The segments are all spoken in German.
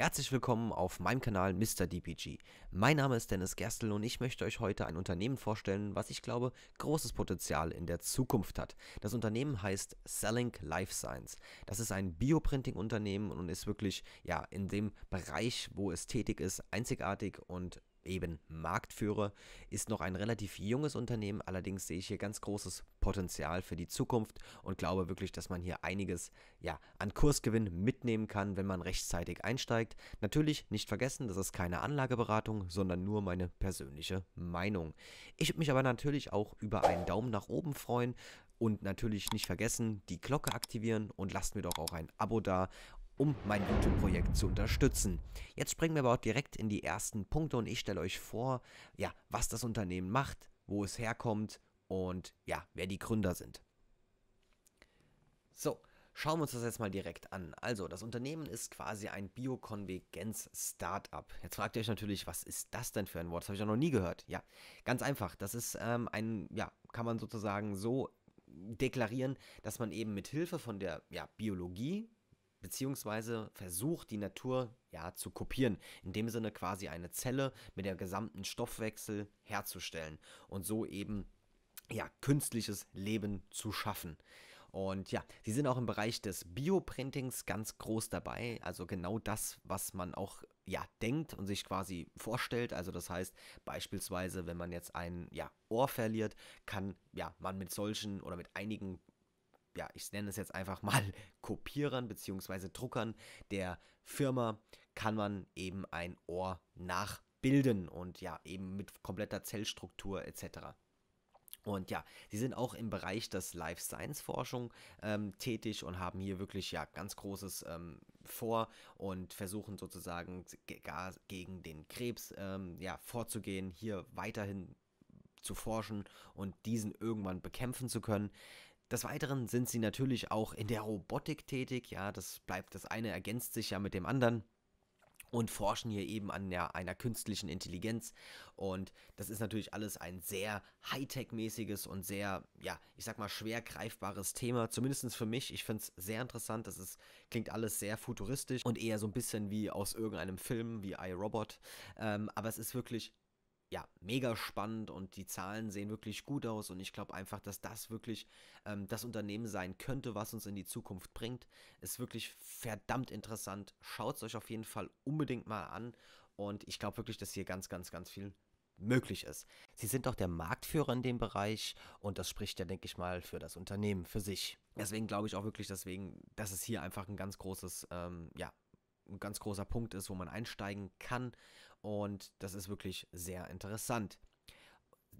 Herzlich willkommen auf meinem Kanal Mr. DPG. Mein Name ist Dennis Gerstl und ich möchte euch heute ein Unternehmen vorstellen, was ich glaube großes Potenzial in der Zukunft hat. Das Unternehmen heißt Selling Life Science. Das ist ein Bioprinting-Unternehmen und ist wirklich ja in dem Bereich, wo es tätig ist, einzigartig und eben Marktführer, ist noch ein relativ junges Unternehmen, allerdings sehe ich hier ganz großes Potenzial für die Zukunft und glaube wirklich, dass man hier einiges ja, an Kursgewinn mitnehmen kann, wenn man rechtzeitig einsteigt. Natürlich nicht vergessen, das ist keine Anlageberatung, sondern nur meine persönliche Meinung. Ich würde mich aber natürlich auch über einen Daumen nach oben freuen und natürlich nicht vergessen, die Glocke aktivieren und lasst mir doch auch ein Abo da um mein YouTube-Projekt zu unterstützen. Jetzt springen wir aber auch direkt in die ersten Punkte und ich stelle euch vor, ja, was das Unternehmen macht, wo es herkommt und ja, wer die Gründer sind. So, Schauen wir uns das jetzt mal direkt an. Also, das Unternehmen ist quasi ein Biokonvergenz-Startup. Jetzt fragt ihr euch natürlich, was ist das denn für ein Wort? Das habe ich ja noch nie gehört. Ja, ganz einfach. Das ist ähm, ein, ja, kann man sozusagen so deklarieren, dass man eben mit Hilfe von der ja, Biologie beziehungsweise versucht, die Natur ja zu kopieren, in dem Sinne quasi eine Zelle mit der gesamten Stoffwechsel herzustellen und so eben ja künstliches Leben zu schaffen. Und ja, sie sind auch im Bereich des Bioprintings ganz groß dabei, also genau das, was man auch ja denkt und sich quasi vorstellt, also das heißt beispielsweise, wenn man jetzt ein ja Ohr verliert, kann ja man mit solchen oder mit einigen ja, ich nenne es jetzt einfach mal Kopierern bzw. Druckern der Firma kann man eben ein Ohr nachbilden und ja, eben mit kompletter Zellstruktur etc. Und ja, sie sind auch im Bereich des Life Science Forschung ähm, tätig und haben hier wirklich ja ganz großes ähm, vor und versuchen sozusagen ge gegen den Krebs ähm, ja vorzugehen, hier weiterhin zu forschen und diesen irgendwann bekämpfen zu können. Des Weiteren sind sie natürlich auch in der Robotik tätig, ja, das bleibt, das eine ergänzt sich ja mit dem anderen und forschen hier eben an der, einer künstlichen Intelligenz. Und das ist natürlich alles ein sehr Hightech-mäßiges und sehr, ja, ich sag mal, schwer greifbares Thema. Zumindest für mich. Ich finde es sehr interessant. Das ist, klingt alles sehr futuristisch und eher so ein bisschen wie aus irgendeinem Film, wie iRobot. Ähm, aber es ist wirklich ja, mega spannend und die Zahlen sehen wirklich gut aus und ich glaube einfach, dass das wirklich ähm, das Unternehmen sein könnte, was uns in die Zukunft bringt. Ist wirklich verdammt interessant. Schaut es euch auf jeden Fall unbedingt mal an und ich glaube wirklich, dass hier ganz, ganz, ganz viel möglich ist. Sie sind auch der Marktführer in dem Bereich und das spricht ja, denke ich mal, für das Unternehmen, für sich. Deswegen glaube ich auch wirklich, deswegen, dass es hier einfach ein ganz großes, ähm, ja, ein ganz großer Punkt ist, wo man einsteigen kann und das ist wirklich sehr interessant.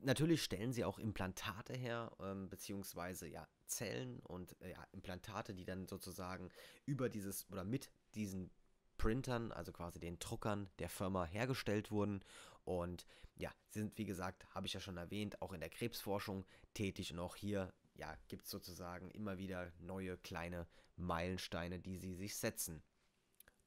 Natürlich stellen sie auch Implantate her, ähm, beziehungsweise ja Zellen und äh, ja, Implantate, die dann sozusagen über dieses oder mit diesen Printern, also quasi den Druckern der Firma hergestellt wurden. Und ja, sind, wie gesagt, habe ich ja schon erwähnt, auch in der Krebsforschung tätig und auch hier ja, gibt es sozusagen immer wieder neue kleine Meilensteine, die sie sich setzen.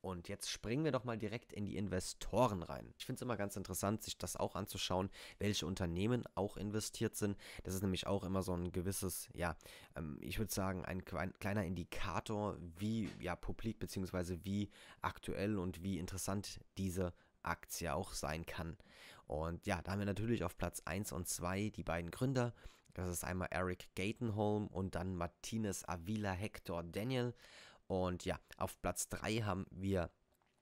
Und jetzt springen wir doch mal direkt in die Investoren rein. Ich finde es immer ganz interessant, sich das auch anzuschauen, welche Unternehmen auch investiert sind. Das ist nämlich auch immer so ein gewisses, ja, ähm, ich würde sagen, ein kleiner Indikator, wie ja publik bzw. wie aktuell und wie interessant diese Aktie auch sein kann. Und ja, da haben wir natürlich auf Platz 1 und 2 die beiden Gründer. Das ist einmal Eric Gatenholm und dann Martinez Avila Hector Daniel. Und ja, auf Platz 3 haben wir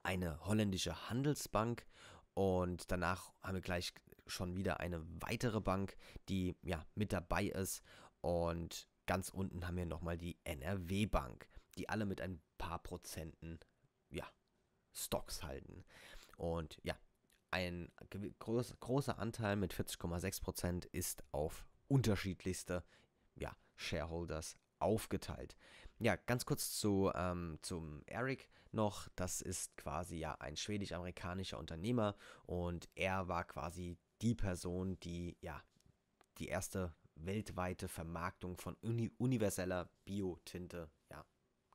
eine holländische Handelsbank und danach haben wir gleich schon wieder eine weitere Bank, die ja mit dabei ist und ganz unten haben wir nochmal die NRW Bank, die alle mit ein paar Prozenten ja Stocks halten. Und ja, ein groß, großer Anteil mit 40,6% Prozent ist auf unterschiedlichste ja, Shareholders aufgeteilt. Ja, ganz kurz zu, ähm, zum Eric noch. Das ist quasi ja ein schwedisch-amerikanischer Unternehmer und er war quasi die Person, die ja die erste weltweite Vermarktung von uni universeller Biotinte ja,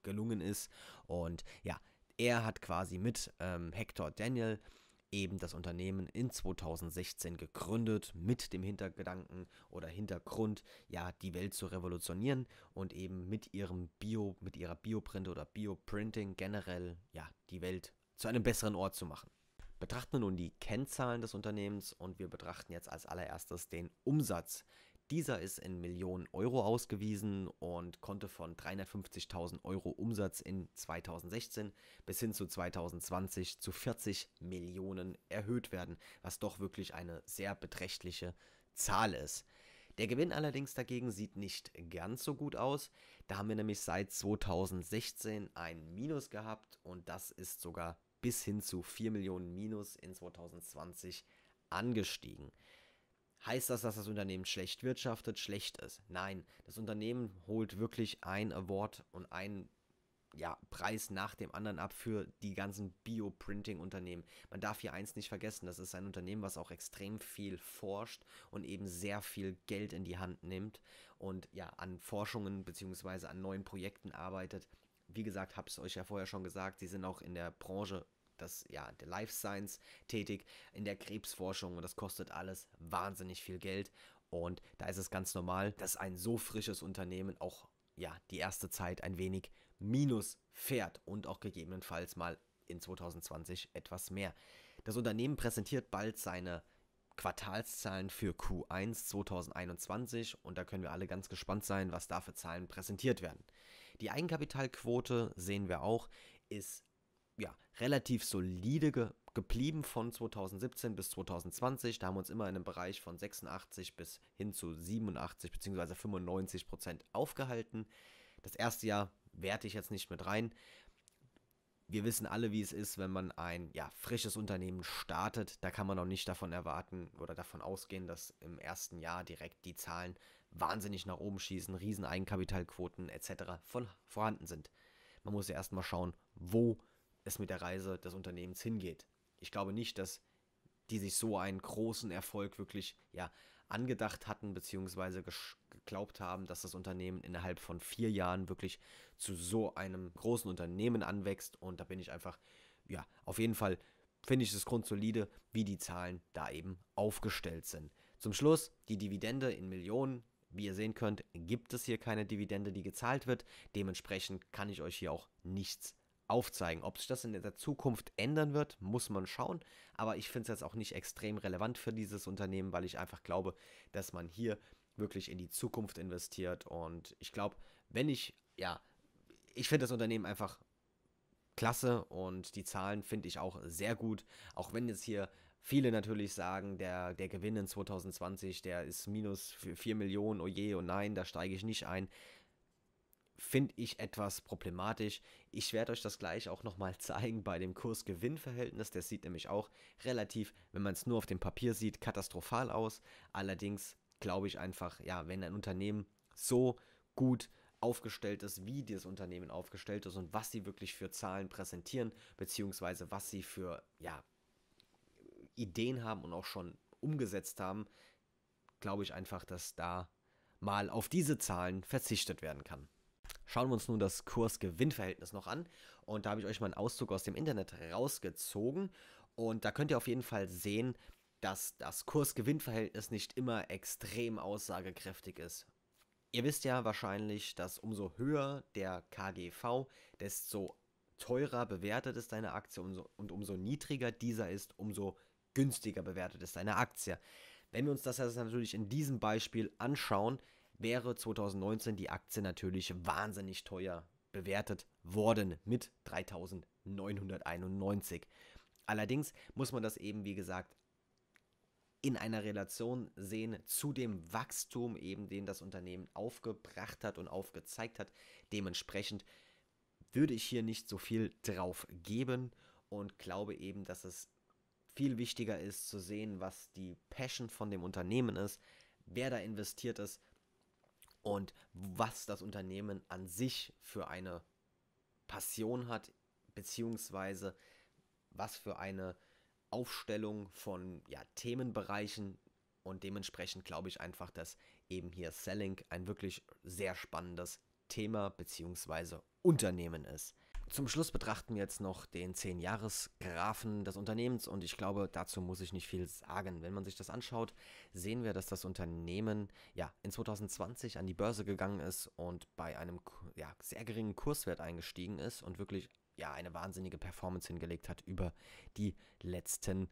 gelungen ist. Und ja, er hat quasi mit ähm, Hector Daniel eben das Unternehmen in 2016 gegründet mit dem Hintergedanken oder Hintergrund, ja, die Welt zu revolutionieren und eben mit ihrem Bio, mit ihrer Bioprinte oder Bioprinting generell, ja, die Welt zu einem besseren Ort zu machen. Betrachten wir nun die Kennzahlen des Unternehmens und wir betrachten jetzt als allererstes den Umsatz. Dieser ist in Millionen Euro ausgewiesen und konnte von 350.000 Euro Umsatz in 2016 bis hin zu 2020 zu 40 Millionen erhöht werden, was doch wirklich eine sehr beträchtliche Zahl ist. Der Gewinn allerdings dagegen sieht nicht ganz so gut aus. Da haben wir nämlich seit 2016 ein Minus gehabt und das ist sogar bis hin zu 4 Millionen Minus in 2020 angestiegen. Heißt das, dass das Unternehmen schlecht wirtschaftet, schlecht ist? Nein, das Unternehmen holt wirklich ein Award und einen ja, Preis nach dem anderen ab für die ganzen Bioprinting-Unternehmen. Man darf hier eins nicht vergessen, das ist ein Unternehmen, was auch extrem viel forscht und eben sehr viel Geld in die Hand nimmt und ja, an Forschungen bzw. an neuen Projekten arbeitet. Wie gesagt, habe ich es euch ja vorher schon gesagt, sie sind auch in der Branche das ja der Life Science tätig in der Krebsforschung und das kostet alles wahnsinnig viel Geld und da ist es ganz normal, dass ein so frisches Unternehmen auch ja die erste Zeit ein wenig Minus fährt und auch gegebenenfalls mal in 2020 etwas mehr. Das Unternehmen präsentiert bald seine Quartalszahlen für Q1 2021 und da können wir alle ganz gespannt sein, was da für Zahlen präsentiert werden. Die Eigenkapitalquote sehen wir auch ist ja, relativ solide ge geblieben von 2017 bis 2020. Da haben wir uns immer in einem Bereich von 86 bis hin zu 87 bzw. 95 Prozent aufgehalten. Das erste Jahr werte ich jetzt nicht mit rein. Wir wissen alle, wie es ist, wenn man ein ja, frisches Unternehmen startet. Da kann man auch nicht davon erwarten oder davon ausgehen, dass im ersten Jahr direkt die Zahlen wahnsinnig nach oben schießen, riesen Eigenkapitalquoten etc. Von, vorhanden sind. Man muss ja erstmal schauen, wo es mit der Reise des Unternehmens hingeht. Ich glaube nicht, dass die sich so einen großen Erfolg wirklich ja, angedacht hatten, beziehungsweise geglaubt haben, dass das Unternehmen innerhalb von vier Jahren wirklich zu so einem großen Unternehmen anwächst. Und da bin ich einfach, ja, auf jeden Fall finde ich es grundsolide, wie die Zahlen da eben aufgestellt sind. Zum Schluss die Dividende in Millionen. Wie ihr sehen könnt, gibt es hier keine Dividende, die gezahlt wird. Dementsprechend kann ich euch hier auch nichts aufzeigen. Ob sich das in der Zukunft ändern wird, muss man schauen. Aber ich finde es jetzt auch nicht extrem relevant für dieses Unternehmen, weil ich einfach glaube, dass man hier wirklich in die Zukunft investiert. Und ich glaube, wenn ich, ja, ich finde das Unternehmen einfach klasse und die Zahlen finde ich auch sehr gut. Auch wenn jetzt hier viele natürlich sagen, der, der Gewinn in 2020, der ist minus 4 Millionen, oh je, oh nein, da steige ich nicht ein finde ich etwas problematisch. Ich werde euch das gleich auch nochmal zeigen bei dem Kurs-Gewinn-Verhältnis. Der sieht nämlich auch relativ, wenn man es nur auf dem Papier sieht, katastrophal aus. Allerdings glaube ich einfach, ja, wenn ein Unternehmen so gut aufgestellt ist, wie das Unternehmen aufgestellt ist und was sie wirklich für Zahlen präsentieren, beziehungsweise was sie für, ja, Ideen haben und auch schon umgesetzt haben, glaube ich einfach, dass da mal auf diese Zahlen verzichtet werden kann. Schauen wir uns nun das Kurs-Gewinn-Verhältnis noch an. Und da habe ich euch mal einen Auszug aus dem Internet rausgezogen. Und da könnt ihr auf jeden Fall sehen, dass das Kurs-Gewinn-Verhältnis nicht immer extrem aussagekräftig ist. Ihr wisst ja wahrscheinlich, dass umso höher der KGV, desto teurer bewertet ist deine Aktie umso, und umso niedriger dieser ist, umso günstiger bewertet ist deine Aktie. Wenn wir uns das jetzt natürlich in diesem Beispiel anschauen, wäre 2019 die Aktie natürlich wahnsinnig teuer bewertet worden mit 3991. Allerdings muss man das eben, wie gesagt, in einer Relation sehen zu dem Wachstum eben, den das Unternehmen aufgebracht hat und aufgezeigt hat. Dementsprechend würde ich hier nicht so viel drauf geben und glaube eben, dass es viel wichtiger ist zu sehen, was die Passion von dem Unternehmen ist, wer da investiert ist und was das Unternehmen an sich für eine Passion hat, beziehungsweise was für eine Aufstellung von ja, Themenbereichen und dementsprechend glaube ich einfach, dass eben hier Selling ein wirklich sehr spannendes Thema beziehungsweise Unternehmen ist. Zum Schluss betrachten wir jetzt noch den 10-Jahres-Graphen des Unternehmens und ich glaube, dazu muss ich nicht viel sagen. Wenn man sich das anschaut, sehen wir, dass das Unternehmen ja in 2020 an die Börse gegangen ist und bei einem ja, sehr geringen Kurswert eingestiegen ist und wirklich ja eine wahnsinnige Performance hingelegt hat über die letzten Jahre.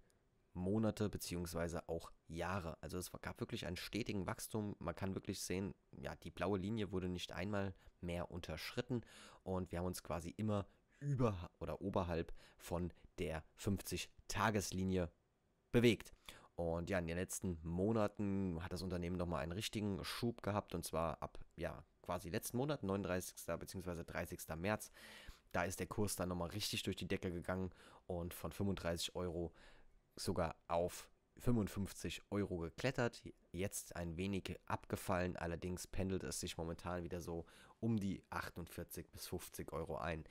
Monate beziehungsweise auch Jahre. Also es gab wirklich einen stetigen Wachstum. Man kann wirklich sehen, ja, die blaue Linie wurde nicht einmal mehr unterschritten und wir haben uns quasi immer über oder oberhalb von der 50-Tageslinie bewegt. Und ja, in den letzten Monaten hat das Unternehmen nochmal einen richtigen Schub gehabt und zwar ab, ja, quasi letzten Monat, 39. bzw. 30. März. Da ist der Kurs dann nochmal richtig durch die Decke gegangen und von 35 Euro sogar auf 55 Euro geklettert, jetzt ein wenig abgefallen, allerdings pendelt es sich momentan wieder so um die 48 bis 50 Euro ein.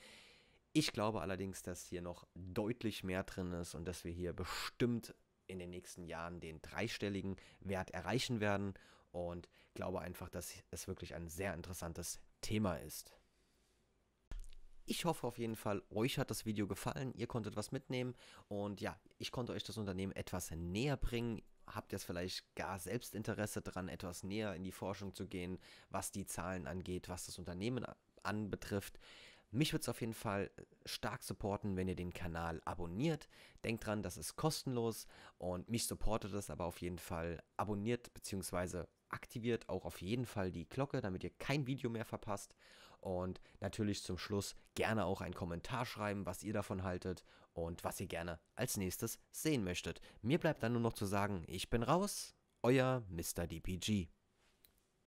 Ich glaube allerdings, dass hier noch deutlich mehr drin ist und dass wir hier bestimmt in den nächsten Jahren den dreistelligen Wert erreichen werden und glaube einfach, dass es wirklich ein sehr interessantes Thema ist. Ich hoffe auf jeden Fall, euch hat das Video gefallen, ihr konntet was mitnehmen und ja, ich konnte euch das Unternehmen etwas näher bringen. Habt ihr es vielleicht gar selbst Interesse daran, etwas näher in die Forschung zu gehen, was die Zahlen angeht, was das Unternehmen anbetrifft? Mich wird es auf jeden Fall äh, stark supporten, wenn ihr den Kanal abonniert. Denkt dran, das ist kostenlos und mich supportet es aber auf jeden Fall. Abonniert bzw. aktiviert auch auf jeden Fall die Glocke, damit ihr kein Video mehr verpasst. Und natürlich zum Schluss gerne auch einen Kommentar schreiben, was ihr davon haltet und was ihr gerne als nächstes sehen möchtet. Mir bleibt dann nur noch zu sagen, ich bin raus, euer Mr. DPG.